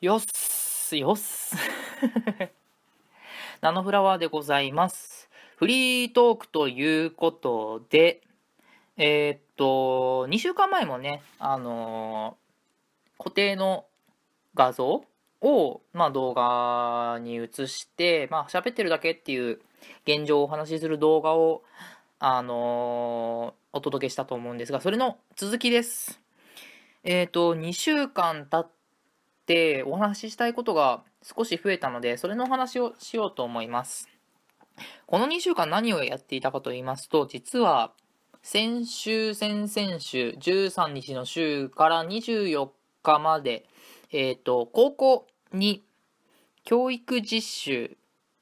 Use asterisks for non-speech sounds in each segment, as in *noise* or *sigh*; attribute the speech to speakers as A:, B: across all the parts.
A: よっす、よっす。ナ *laughs* ノフラワーでございます。フリートークということで、えー、っと、2週間前もね、あのー、固定の画像を、まあ、動画に移して、まあ、喋ってるだけっていう現状をお話しする動画を、あのー、お届けしたと思うんですが、それの続きです。えっ、と、2週間経っってお話ししたいことが少し増えたので、それのお話をしようと思います。この2週間何をやっていたかと言いますと、実は先週、先々週、13日の週から24日まで、えっ、ー、と、高校に教育実習、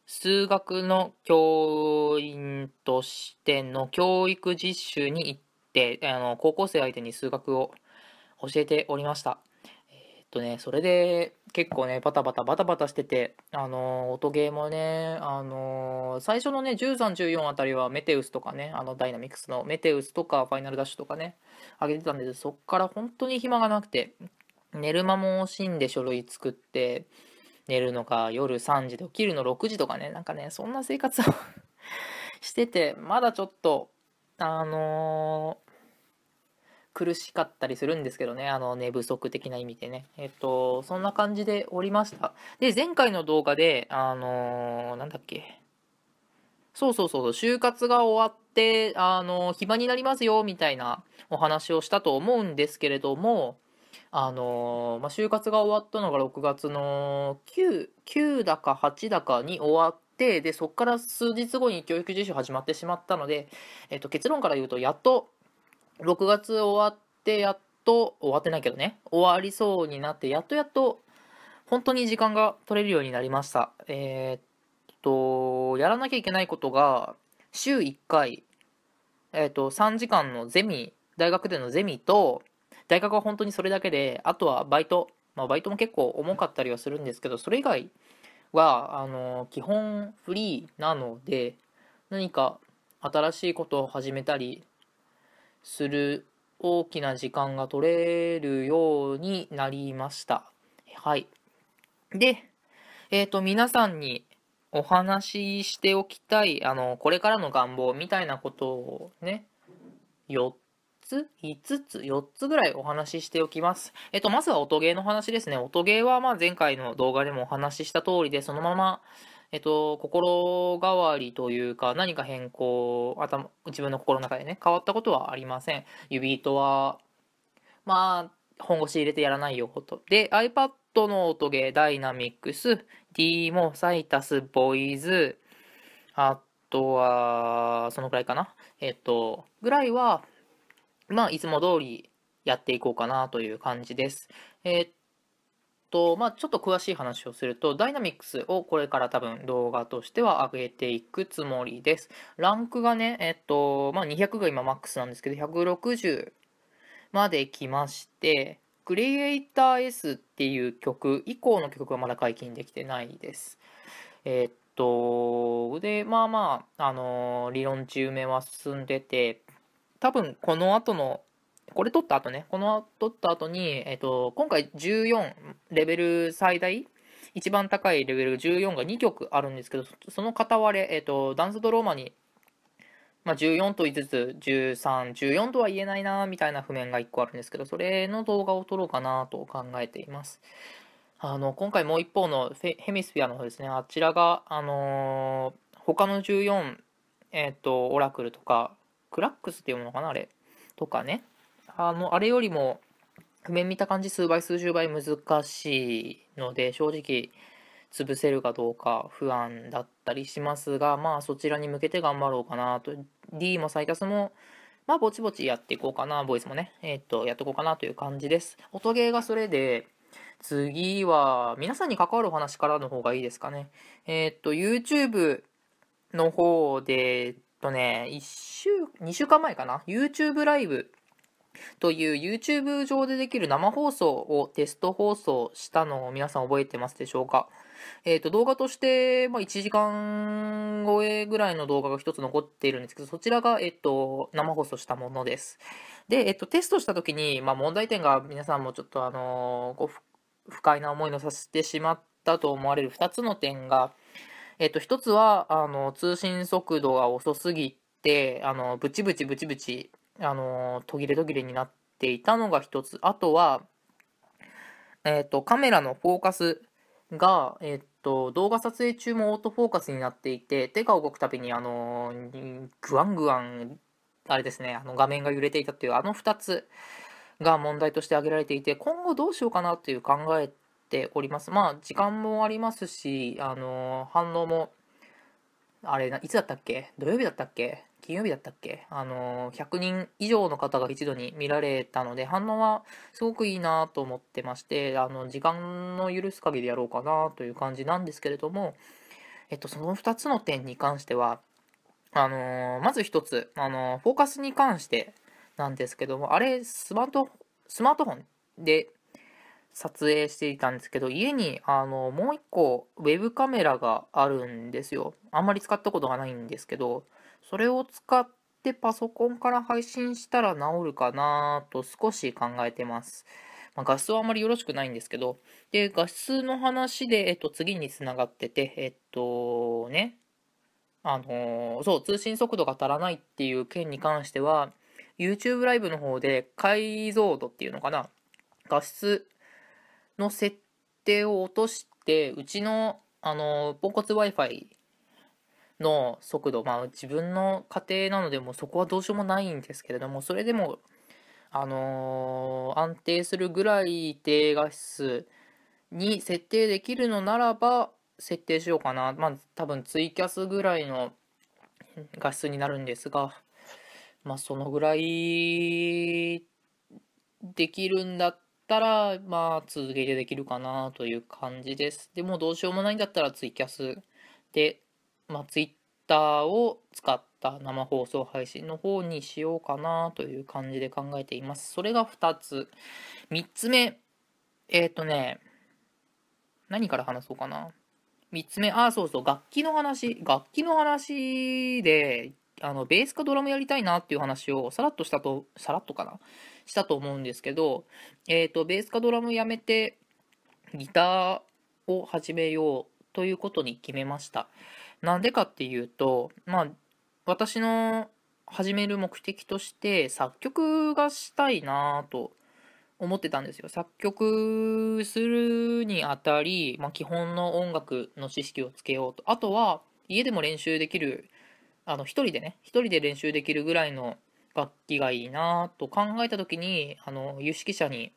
A: 数学の教員としての教育実習に行って、あの高校生相手に数学を教えておりました。とね、それで結構ね、バタバタバタバタしてて、あのー、音ゲーもね、あのー、最初のね、13、14あたりはメテウスとかね、あの、ダイナミクスのメテウスとか、ファイナルダッシュとかね、上げてたんですけど、そっから本当に暇がなくて、寝る間も惜しんで書類作って、寝るのが夜3時で起きるの6時とかね、なんかね、そんな生活を *laughs* してて、まだちょっと、あのー苦しかったりするんですけどね、あの寝不足的な意味でね。えっと、そんな感じでおりました。で、前回の動画で、あのー、なんだっけ。そうそうそう、就活が終わって、あのー、暇になりますよ、みたいなお話をしたと思うんですけれども、あのー、まあ、就活が終わったのが6月の9、9だか8だかに終わって、でそこから数日後に教育実習始まってしまったので、えっと、結論から言うとやっと6月終わってやっと、終わってないけどね、終わりそうになって、やっとやっと、本当に時間が取れるようになりました。えー、っと、やらなきゃいけないことが、週1回、えー、っと、3時間のゼミ、大学でのゼミと、大学は本当にそれだけで、あとはバイト、まあ、バイトも結構重かったりはするんですけど、それ以外は、あの、基本フリーなので、何か新しいことを始めたり、する大きな時間が取れるようになりました。はい。で、えっ、ー、と、皆さんにお話ししておきたい、あの、これからの願望みたいなことをね、4つ ?5 つ ?4 つぐらいお話ししておきます。えっ、ー、と、まずは音ゲーの話ですね。音ゲーは、まあ、前回の動画でもお話しした通りで、そのまま、えっと、心変わりというか、何か変更、頭、自分の心の中でね、変わったことはありません。指糸は、まあ、本腰入れてやらないよ、と。で、iPad の音ゲー、ダイナミックス、D も、サイタス、ボイズ、あとは、そのくらいかな。えっと、ぐらいは、まあ、いつも通りやっていこうかなという感じです。えっと、まあ、ちょっと詳しい話をすると、ダイナミックスをこれから多分動画としては上げていくつもりです。ランクがね、えっと、まあ、200が今マックスなんですけど、160まで来まして、クリエイター S っていう曲以降の曲はまだ解禁できてないです。えっと、で、まあまあ、あのー、理論中目は進んでて、多分この後のこれ取った後ね、この取った後に、えっ、と、今回14、レベル最大、一番高いレベル14が2曲あるんですけど、その片割れ、えっ、と、ダンスドローマに、まあ、14と言いつつ、13、14とは言えないな、みたいな譜面が1個あるんですけど、それの動画を撮ろうかなと考えています。あの、今回もう一方のヘミスフィアの方ですね、あちらが、あのー、他の14、えっ、と、オラクルとか、クラックスっていうのかな、あれ。とかね。あの、あれよりも、譜面見た感じ数倍数十倍難しいので、正直、潰せるかどうか不安だったりしますが、まあそちらに向けて頑張ろうかなと。D も最タスも、まあぼちぼちやっていこうかな、ボイスもね、えっ、と、やっていこうかなという感じです。音ゲーがそれで、次は、皆さんに関わるお話からの方がいいですかね。えっ、と、YouTube の方で、えっとね、1週、2週間前かな、YouTube ライブという YouTube 上でできる生放送をテスト放送したのを皆さん覚えてますでしょうかえっ、ー、と、動画として、まあ、1時間超えぐらいの動画が一つ残っているんですけど、そちらが、えっ、と、生放送したものです。で、えっ、と、テストした時に、まあ、問題点が皆さんもちょっと、あのー、こう、不快な思いのさせてしまったと思われる2つの点が、えっ、と、1つは、あの、通信速度が遅すぎて、あの、ブチブチブチブチあの途切れ途切れになっていたのが一つあとは、えーと、カメラのフォーカスが、えーと、動画撮影中もオートフォーカスになっていて手が動くたびにあのグワングワンあれですねあの画面が揺れていたというあの2つが問題として挙げられていて今後どうしようかなという考えておりますまあ時間もありますしあの反応もあれいつだったっけ土曜日だったっけ金曜日だったっけあのー、100人以上の方が一度に見られたので反応はすごくいいなと思ってましてあの時間の許す限りやろうかなという感じなんですけれども、えっと、その2つの点に関してはあのー、まず1つ、あのー、フォーカスに関してなんですけどもあれスマートスマートフォンで撮影していたんですけど、家にあのもう一個ウェブカメラがあるんですよ。あんまり使ったことがないんですけど、それを使ってパソコンから配信したら治るかなと少し考えてます。まあ、画質はあんまりよろしくないんですけど、で、画質の話で、えっと、次につながってて、えっと、ね、あのそう、通信速度が足らないっていう件に関しては、YouTube ライブの方で解像度っていうのかな、画質の設定を落として、うちの、あの、ポンコツ Wi-Fi の速度、まあ自分の家庭なので、もうそこはどうしようもないんですけれども、それでも、あのー、安定するぐらい低画質に設定できるのならば、設定しようかな。まあ多分ツイキャスぐらいの画質になるんですが、まあそのぐらいできるんだっったら、まあ、続けてできるかなという感じです。でも、どうしようもないんだったら、ツイキャスで、まあ、ツイッターを使った生放送配信の方にしようかなという感じで考えています。それが2つ。3つ目、えっ、ー、とね、何から話そうかな。3つ目、あ、そうそう、楽器の話。楽器の話で、あのベースかドラムやりたいなっていう話をさらっとしたと、さらっとかなしたと思うんですけど、えっ、ー、と、ベースかドラムやめてギターを始めようということに決めました。なんでかっていうと、まあ、私の始める目的として作曲がしたいなと思ってたんですよ。作曲するにあたり、まあ、基本の音楽の知識をつけようと。あとは、家でも練習できるあの、一人でね、一人で練習できるぐらいの楽器がいいなと考えた時に、あの、有識者に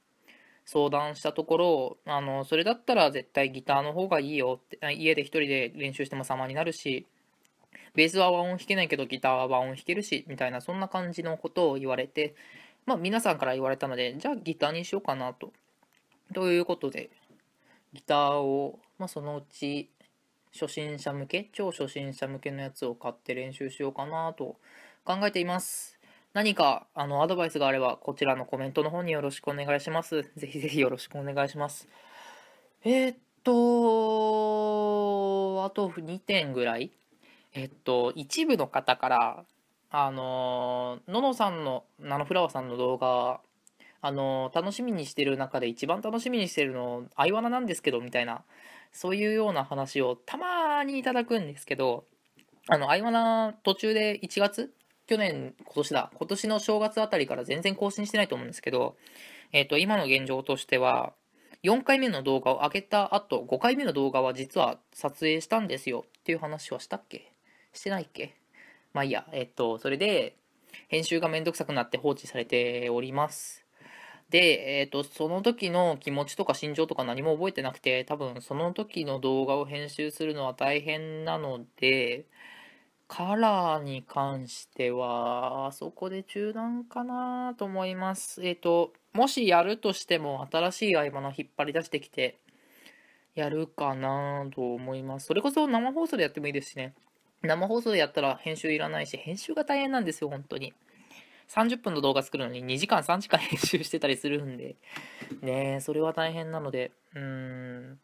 A: 相談したところ、あの、それだったら絶対ギターの方がいいよって、家で一人で練習しても様になるし、ベースは和音弾けないけどギターは和音弾けるし、みたいな、そんな感じのことを言われて、まあ皆さんから言われたので、じゃあギターにしようかなと。ということで、ギターを、まあ、そのうち初心者向け、超初心者向けのやつを買って練習しようかなと考えています。何かあのアドバイスがあれば、こちらのコメントの方によろしくお願いします。ぜひぜひよろしくお願いします。えー、っと、あと2点ぐらい。えっと、一部の方から、あの、ののさんの、ナノフラワーさんの動画、あの、楽しみにしてる中で一番楽しみにしてるの、相罠なんですけど、みたいなそういうような話をたまにいただくんですけど、あの、合間な途中で1月去年、今年だ、今年の正月あたりから全然更新してないと思うんですけど、えっ、ー、と、今の現状としては、4回目の動画を上げた後、5回目の動画は実は撮影したんですよっていう話はしたっけしてないっけまあいいや、えっ、ー、と、それで、編集がめんどくさくなって放置されております。で、えっ、ー、と、その時の気持ちとか心情とか何も覚えてなくて、多分その時の動画を編集するのは大変なので、カラーに関しては、あそこで中断かなと思います。えっ、ー、と、もしやるとしても、新しい合間の引っ張り出してきて、やるかなと思います。それこそ生放送でやってもいいですしね。生放送でやったら編集いらないし、編集が大変なんですよ、本当に。30分の動画作るのに2時間3時間編集してたりするんで、ねそれは大変なので、うん、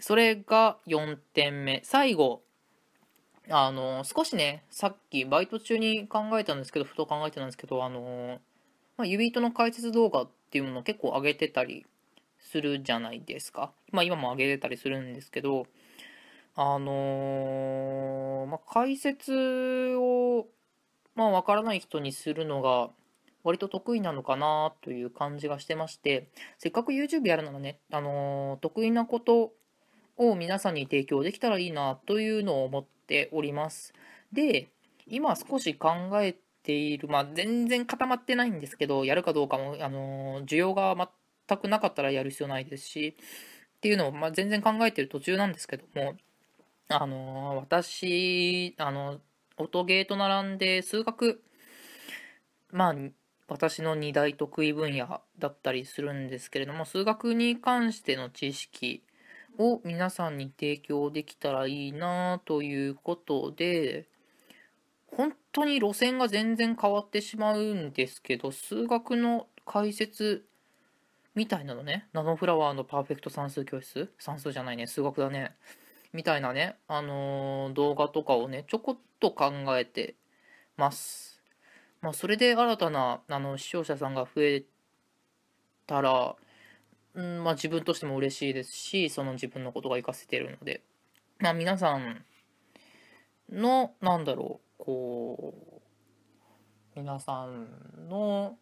A: それが4点目。最後、あの、少しね、さっきバイト中に考えたんですけど、ふと考えてたんですけど、あの、まあ、指糸の解説動画っていうものを結構上げてたりするじゃないですか。まあ今も上げてたりするんですけど、あのー、まあ、解説をまあ、わからない人にするのが、割と得意なのかなという感じがしてまして、せっかく YouTube やるならね、あのー、得意なことを皆さんに提供できたらいいなというのを思っております。で、今少し考えている、まあ、全然固まってないんですけど、やるかどうかも、あのー、需要が全くなかったらやる必要ないですし、っていうのを、まあ、全然考えてる途中なんですけども、あのー、私、あの音ゲーと並んで数学まあ私の2大得意分野だったりするんですけれども数学に関しての知識を皆さんに提供できたらいいなということで本当に路線が全然変わってしまうんですけど数学の解説みたいなのねナノフラワーのパーフェクト算数教室算数じゃないね数学だねみたいなね、あのー、動画とかをね、ちょこっと考えてます。まあ、それで新たな、あの、視聴者さんが増えたら、うんまあ、自分としても嬉しいですし、その自分のことが活かせてるので、まあ、皆さんの、なんだろう、こう、皆さんの、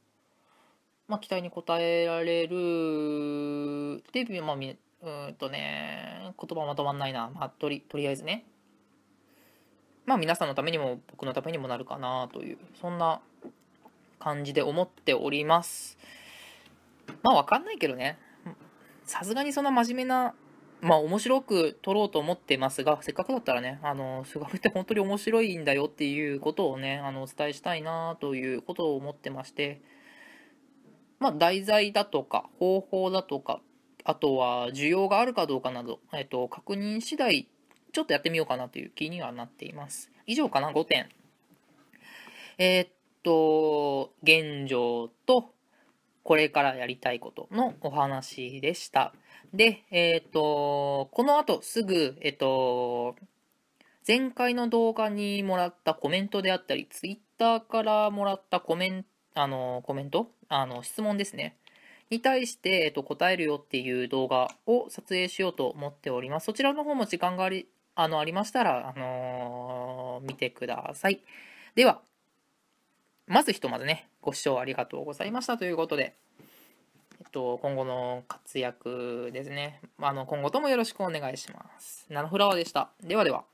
A: まあ、期待に応えられるで、まあ、うんとね、言葉まとまんないな。まあ、とり、とりあえずね。まあ、皆さんのためにも、僕のためにもなるかなという、そんな感じで思っております。まあ、わかんないけどね。さすがにそんな真面目な、まあ、面白く撮ろうと思ってますが、せっかくだったらね、あの、すがって本当に面白いんだよっていうことをね、あの、お伝えしたいなということを思ってまして、まあ、題材だとか、方法だとかあとは需要があるかどうかなど、えっと、確認次第ちょっとやってみようかなという気にはなっています。以上かな、5点。えー、っと、現状と、これからやりたいことのお話でした。で、えー、っと、この後すぐ、えっと、前回の動画にもらったコメントであったり、Twitter からもらったコメント、あの、コメントあの、質問ですね。に対して、えっと、答えるよっていう動画を撮影しようと思っております。そちらの方も時間があり、あの、ありましたら、あのー、見てください。では、まずひとまずね、ご視聴ありがとうございましたということで、えっと、今後の活躍ですね。あの、今後ともよろしくお願いします。ナノフラワーでした。ではでは。